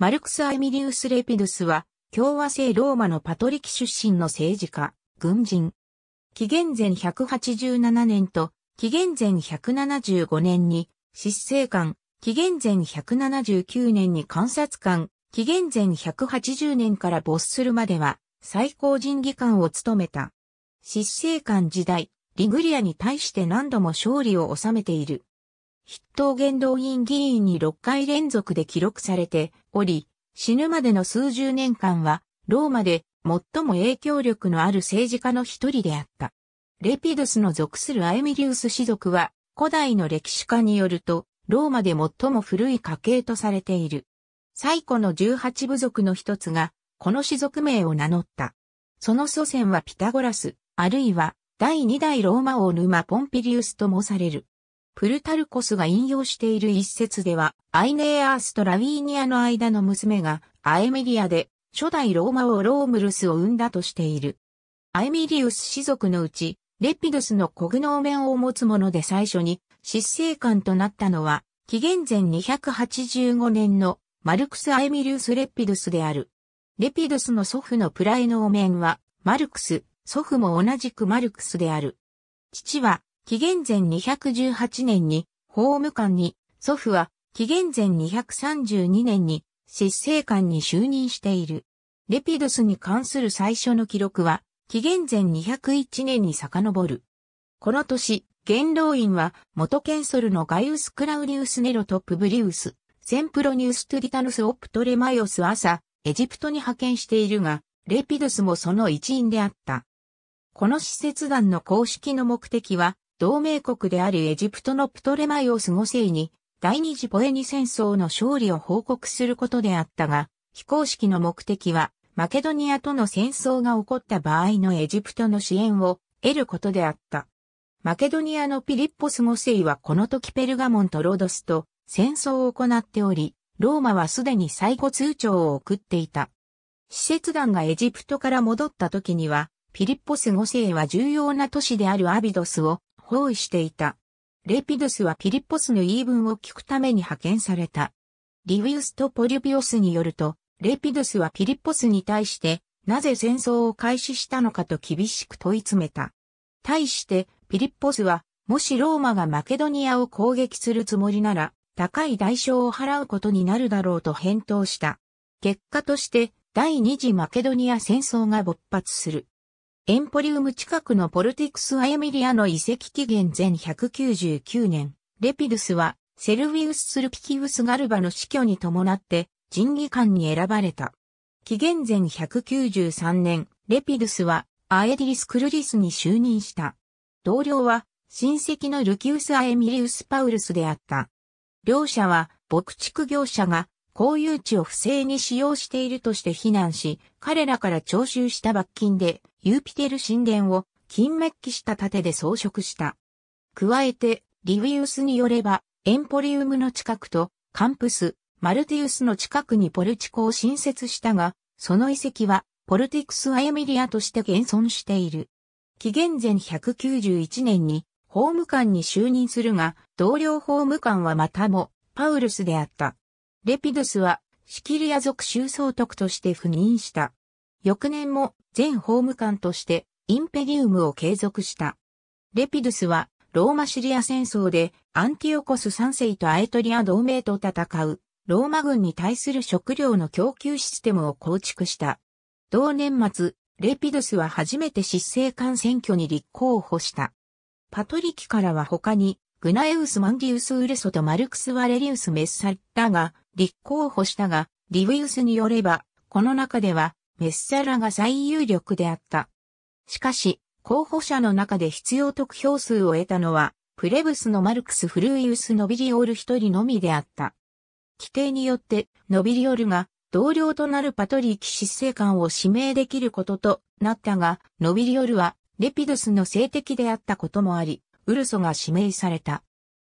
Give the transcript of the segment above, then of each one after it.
マルクス・アイミリウス・レピドスは、共和制ローマのパトリキ出身の政治家、軍人。紀元前187年と、紀元前175年に、執政官、紀元前179年に観察官、紀元前180年から没するまでは、最高人議官を務めた。執政官時代、リグリアに対して何度も勝利を収めている。筆頭元動院議員に6回連続で記録されており、死ぬまでの数十年間は、ローマで最も影響力のある政治家の一人であった。レピドスの属するアエミリウス氏族は、古代の歴史家によると、ローマで最も古い家系とされている。最古の18部族の一つが、この氏族名を名乗った。その祖先はピタゴラス、あるいは第2代ローマ王沼ポンピリウスともされる。プルタルコスが引用している一節では、アイネーアースとラウィーニアの間の娘がアエミリアで初代ローマ王ロームルスを生んだとしている。アエミリウス氏族のうち、レピドスのコグノーメンを持つ者で最初に執政官となったのは、紀元前285年のマルクス・アエミリウス・レピドスである。レピドスの祖父のプライノーメンは、マルクス、祖父も同じくマルクスである。父は、紀元前218年に法務官に、祖父は紀元前232年に執政官に就任している。レピドスに関する最初の記録は、紀元前201年に遡る。この年、元老院は元ケンソルのガイウス・クラウリウス・ネロとプブリウス、センプロニウス・トゥリタヌス・オプトレマイオス・朝、エジプトに派遣しているが、レピドスもその一員であった。この施設団の公式の目的は、同盟国であるエジプトのプトレマイオス5世に、第二次ポエニ戦争の勝利を報告することであったが、非公式の目的は、マケドニアとの戦争が起こった場合のエジプトの支援を得ることであった。マケドニアのピリッポス5世はこの時ペルガモンとロドスと戦争を行っており、ローマはすでに最後通帳を送っていた。使節団がエジプトから戻った時には、ピリッポス5世は重要な都市であるアビドスを包囲していた。レピドスはピリッポスの言い分を聞くために派遣された。リウィウスとポリュビオスによると、レピドスはピリッポスに対して、なぜ戦争を開始したのかと厳しく問い詰めた。対して、ピリッポスは、もしローマがマケドニアを攻撃するつもりなら、高い代償を払うことになるだろうと返答した。結果として、第二次マケドニア戦争が勃発する。エンポリウム近くのポルティクス・アエミリアの遺跡紀元前199年、レピドスはセルィウス・スルピキウス・ガルバの死去に伴って人技官に選ばれた。紀元前193年、レピドスはアエディリス・クルリスに就任した。同僚は親戚のルキウス・アエミリウス・パウルスであった。両者は牧畜業者が公有地を不正に使用しているとして非難し、彼らから徴収した罰金でユーピテル神殿を金メッキした盾で装飾した。加えて、リウィウスによれば、エンポリウムの近くと、カンプス、マルティウスの近くにポルチコを新設したが、その遺跡は、ポルティクス・アエミリアとして現存している。紀元前191年に、法務官に就任するが、同僚法務官はまたも、パウルスであった。レピドゥスはシキリア族州総督として赴任した。翌年も前法務官としてインペリウムを継続した。レピドゥスはローマシリア戦争でアンティオコス3世とアエトリア同盟と戦うローマ軍に対する食料の供給システムを構築した。同年末、レピドゥスは初めて執政官選挙に立候補した。パトリキからは他にグナエウス・マンディウス・ウレソとマルクス・ワレリウス・メッサッタが立候補したが、リヴィウスによれば、この中ではメッサラが最有力であった。しかし、候補者の中で必要得票数を得たのは、プレブスのマルクス・フルイウス・ノビリオール一人のみであった。規定によって、ノビリオールが同僚となるパトリーキ執政官を指名できることとなったが、ノビリオールはレピドスの性的であったこともあり、ウルソが指名された。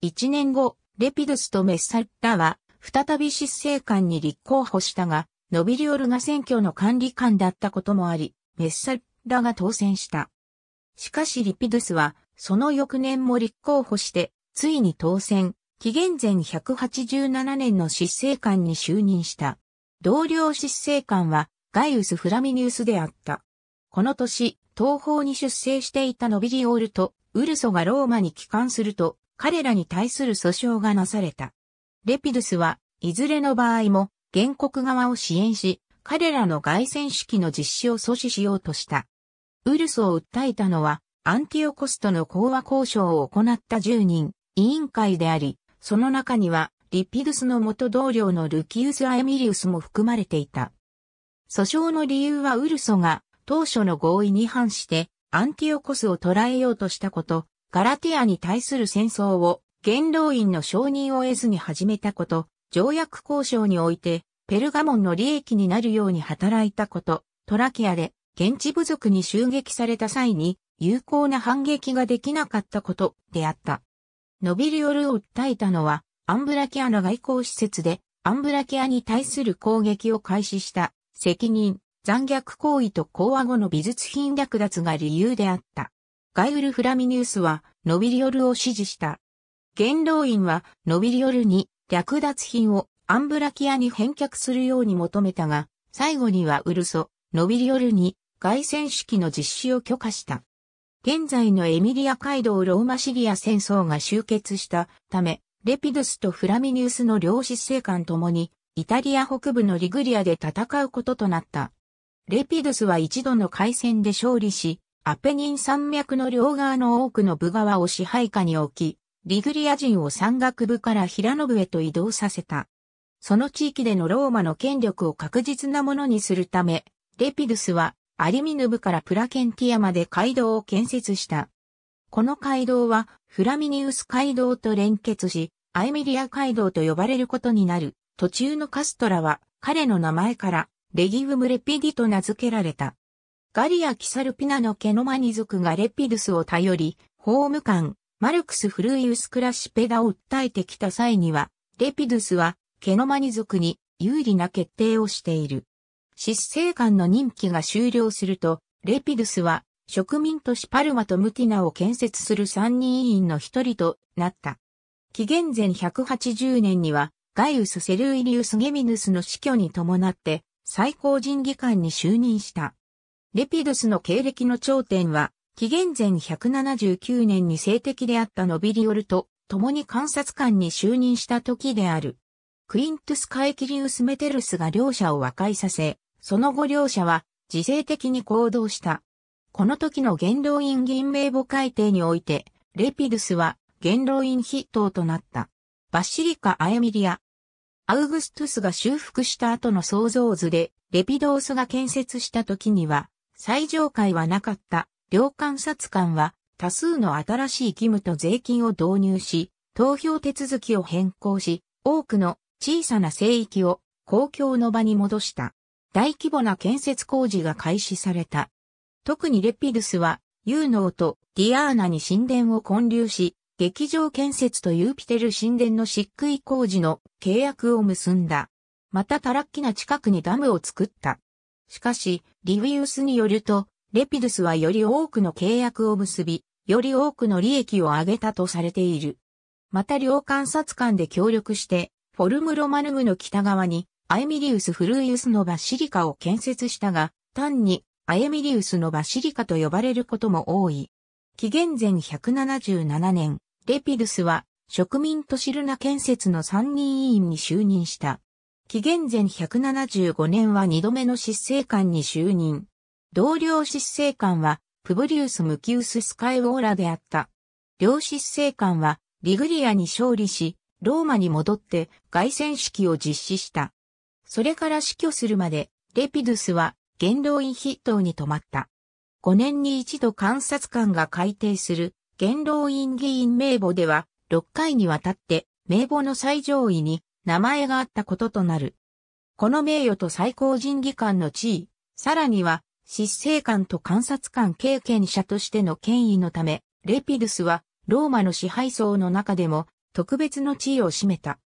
一年後、レピドゥスとメッサラは、再び執政官に立候補したが、ノビリオルが選挙の管理官だったこともあり、メッサラが当選した。しかしリピドゥスは、その翌年も立候補して、ついに当選、紀元前187年の執政官に就任した。同僚執政官は、ガイウス・フラミニウスであった。この年、東方に出征していたノビリオールとウルソがローマに帰還すると、彼らに対する訴訟がなされた。レピドゥスは、いずれの場合も、原告側を支援し、彼らの外戦式の実施を阻止しようとした。ウルソを訴えたのは、アンティオコストの講和交渉を行った10人、委員会であり、その中には、リピドゥスの元同僚のルキウス・アエミリウスも含まれていた。訴訟の理由はウルソが当初の合意に反してアンティオコスを捕らえようとしたこと、ガラティアに対する戦争を元老院の承認を得ずに始めたこと、条約交渉においてペルガモンの利益になるように働いたこと、トラキアで現地部族に襲撃された際に有効な反撃ができなかったことであった。ノビリオルを訴えたのはアンブラキアの外交施設でアンブラキアに対する攻撃を開始した責任、残虐行為と講和後の美術品略奪が理由であった。ガイウル・フラミニウスは、ノビリオルを支持した。元老院は、ノビリオルに、略奪品をアンブラキアに返却するように求めたが、最後にはウルソ、ノビリオルに、外戦式の実施を許可した。現在のエミリア街道ローマシリア戦争が終結したため、レピドゥスとフラミニウスの両執政官ともに、イタリア北部のリグリアで戦うこととなった。レピドゥスは一度の海戦で勝利し、アペニン山脈の両側の多くの部側を支配下に置き、リグリア人を山岳部から平信へと移動させた。その地域でのローマの権力を確実なものにするため、レピドゥスはアリミヌブからプラケンティアまで街道を建設した。この街道はフラミニウス街道と連結し、アイミリア街道と呼ばれることになる。途中のカストラは彼の名前からレギウムレピディと名付けられた。ガリア・キサルピナのケノマニ族がレピドゥスを頼り、法務官、マルクス・フルイウス・クラシペダを訴えてきた際には、レピドゥスは、ケノマニ族に有利な決定をしている。執政官の任期が終了すると、レピドゥスは、植民都市パルマとムティナを建設する三人委員の一人となった。紀元前180年には、ガイウス・セルイリウス・ゲミヌスの死去に伴って、最高人技官に就任した。レピドゥスの経歴の頂点は、紀元前179年に性的であったノビリオルと共に観察官に就任した時である。クイントゥス・カエキリウス・メテルスが両者を和解させ、その後両者は自制的に行動した。この時の元老院銀名簿改定において、レピドゥスは元老院筆頭となった。バシリカ・アエミリア、アウグストゥスが修復した後の創造図で、レピドースが建設した時には、最上階はなかった、領監察官は、多数の新しい義務と税金を導入し、投票手続きを変更し、多くの小さな聖域を公共の場に戻した。大規模な建設工事が開始された。特にレピドゥスは、ユーノーとディアーナに神殿を建立し、劇場建設とユーピテル神殿の漆喰工事の契約を結んだ。またタラッキナ近くにダムを作った。しかし、リウィウスによると、レピドゥスはより多くの契約を結び、より多くの利益を上げたとされている。また両観察官で協力して、フォルムロマヌムの北側に、アエミリウス・フルイウスのバシリカを建設したが、単に、アエミリウスのバシリカと呼ばれることも多い。紀元前177年、レピドゥスは植民都市ルナ建設の参議院に就任した。紀元前175年は二度目の執政官に就任。同僚執政官はプブリウス・ムキウス・スカイウォーラであった。両執政官はリグリアに勝利し、ローマに戻って凱旋式を実施した。それから死去するまで、レピドゥスは元老院筆頭に泊まった。5年に一度観察官が改定する元老院議員名簿では、6回にわたって名簿の最上位に名前があったこととなる。この名誉と最高人技官の地位、さらには、執政官と観察官経験者としての権威のため、レピルスは、ローマの支配層の中でも、特別の地位を占めた。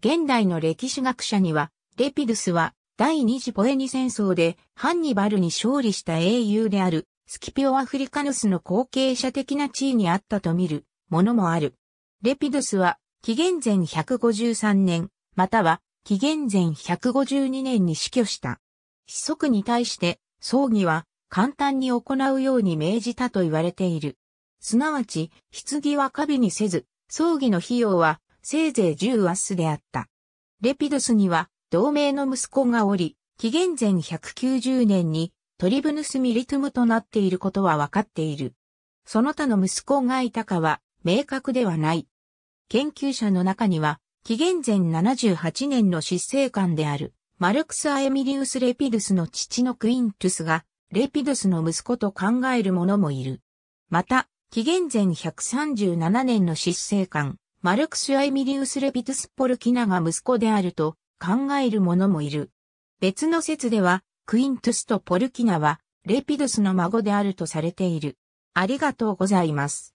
現代の歴史学者には、レピルスは、第二次ポエニ戦争で、ハンニバルに勝利した英雄である、スキピオ・アフリカヌスの後継者的な地位にあったと見るものもある。レピドスは、紀元前153年、または紀元前152年に死去した。子息に対して葬儀は簡単に行うように命じたと言われている。すなわち、棺は過敏にせず、葬儀の費用はせいぜい10アスであった。レピドスには同盟の息子がおり、紀元前190年にトリブヌス・ミリトゥムとなっていることはわかっている。その他の息子がいたかは明確ではない。研究者の中には、紀元前78年の執政官である、マルクス・アエミリウス・レピドゥスの父のクイントゥスが、レピドゥスの息子と考える者もいる。また、紀元前137年の執政官、マルクス・アエミリウス・レピドゥス・ポルキナが息子であると考える者もいる。別の説では、クイントゥスとポルキナは、レピドゥスの孫であるとされている。ありがとうございます。